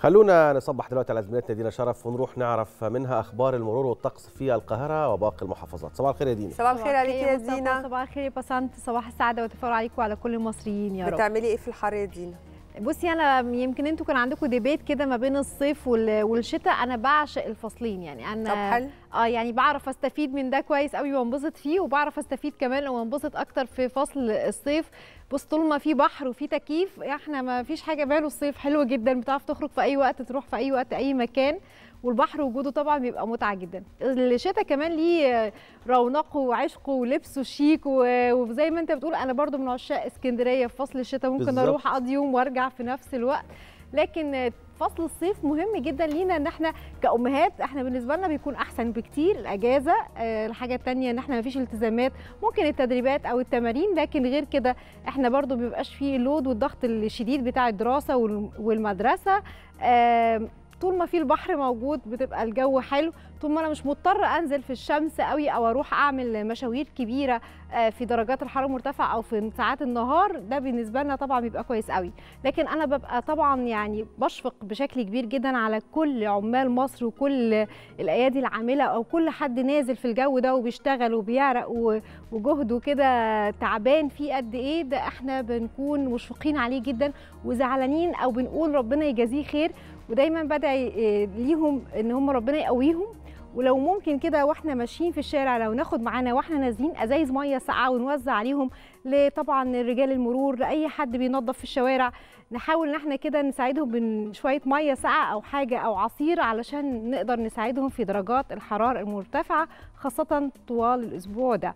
خلونا نصبح دلوقتي على زميلتنا دينا شرف ونروح نعرف منها اخبار المرور والطقس في القاهره وباقي المحافظات صباح الخير يا دينا صباح الخير عليك يا دينا صباح الخير يا بسنت صباح السعاده والتفاؤل عليك وعلى كل المصريين يا رب بتعملي ايه في الحر يا دينا بصي انا يمكن انتوا كان عندكم ديبيت كده ما بين الصيف والشتاء انا بعشق الفصلين يعني انا طب اه يعني بعرف استفيد من ده كويس قوي وانبسط فيه وبعرف استفيد كمان وانبسط اكتر في فصل الصيف بص طول ما في بحر وفي تكييف احنا ما فيش حاجه باله الصيف حلو جدا بتعرف تخرج في اي وقت تروح في اي وقت اي مكان والبحر وجوده طبعا بيبقى متعه جدا الشتاء كمان ليه رونقه وعشقه ولبسه شيك وزي ما انت بتقول انا برضو من عشاق اسكندريه في فصل الشتاء ممكن بالزبط. اروح اقضي يوم وارجع في نفس الوقت لكن فصل الصيف مهم جدا لينا ان احنا كامهات احنا بالنسبه لنا بيكون احسن بكتير الاجازه آه، الحاجه الثانيه ان احنا مفيش التزامات ممكن التدريبات او التمارين لكن غير كده احنا برضو بيبقاش فيه اللود والضغط الشديد بتاع الدراسه والمدرسه طول ما في البحر موجود بتبقى الجو حلو طول ما انا مش مضطر انزل في الشمس قوي او اروح اعمل مشاوير كبيره آه، في درجات الحراره المرتفعه او في ساعات النهار ده بالنسبه لنا طبعا بيبقى كويس قوي لكن انا ببقى طبعا يعني بشفق بشكل كبير جدا على كل عمال مصر وكل الايادي العامله او كل حد نازل في الجو ده وبيشتغل وبيعرق وجهده كده تعبان فيه قد ايه ده احنا بنكون مشفقين عليه جدا وزعلانين او بنقول ربنا يجازيه خير ودايما بدا ندعي آه، ليهم ان هم ربنا يقويهم ولو ممكن كده واحنا ماشيين في الشارع لو ناخد معانا واحنا نازلين ازايز ميه ساقعه ونوزع عليهم لطبعا رجال المرور لاي حد بينظف في الشوارع نحاول ان احنا كده نساعدهم بشويه ميه ساقعه او حاجه او عصير علشان نقدر نساعدهم في درجات الحراره المرتفعه خاصه طوال الاسبوع ده